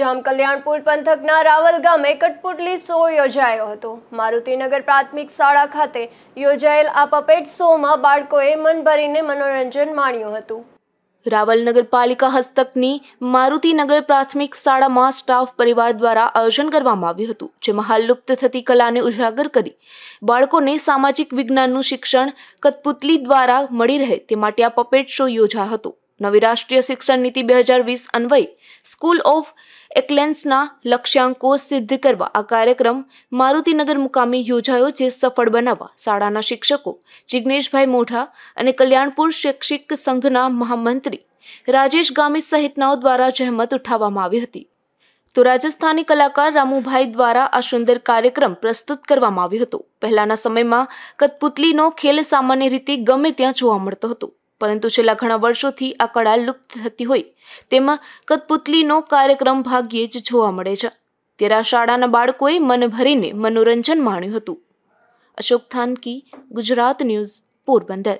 જામ કલ્યાણપુર પંથકના રાવલ ગામે કટપુટલી શો યોજાયો હતો મારુતિનગર પ્રાથમિક શાળા ખાતે યોજાયેલ આ પપેટ શોમાં બાળકોએ મન ભરીને મનોરંજન માણ્યું હતું રાવલ નગરપાલિકા હસ્તકની મારુતિનગર પ્રાથમિક શાળામાં સ્ટાફ પરિવાર દ્વારા આયોજન કરવામાં આવ્યું હતું જેમાં હાલ લુપ્ત થતી કલાને ઉજાગર કરી બાળકોને સામાજિક વિજ્ઞાનનું શિક્ષણ કટપુતલી દ્વારા મળી રહે તે માટે આ પપેટ શો યોજાયો હતો નવી રાષ્ટ્રીય શિક્ષણ નીતિ બે હજાર વીસ અન્વયે સ્કૂલ ઓફ એકલેન્સના લક્ષ્યાંકો સિદ્ધ કરવા આ કાર્યક્રમ મારુતિનગર મુકામે યોજાયો જે સફળ બનાવવા શાળાના શિક્ષકો જિજ્ઞેશભાઈ મોઢા અને કલ્યાણપુર શૈક્ષિક સંઘના મહામંત્રી રાજેશ ગામી સહિતનાઓ દ્વારા જહેમત ઉઠાવવામાં આવી હતી તો રાજસ્થાની કલાકાર રામુભાઈ દ્વારા આ સુંદર કાર્યક્રમ પ્રસ્તુત કરવામાં આવ્યો હતો પહેલાના સમયમાં કદપુતલીનો ખેલ સામાન્ય રીતે ગમે ત્યાં જોવા મળતો હતો પરંતુ છેલ્લા ઘણા વર્ષોથી આ કળા લુપ્ત થતી હોય તેમાં કદપુતલીનો કાર્યક્રમ ભાગ્યે જ જોવા મળે છે ત્યારે આ શાળાના બાળકોએ મન ભરીને મનોરંજન માણ્યું હતું અશોક થાનકી ગુજરાત ન્યૂઝ પોરબંદર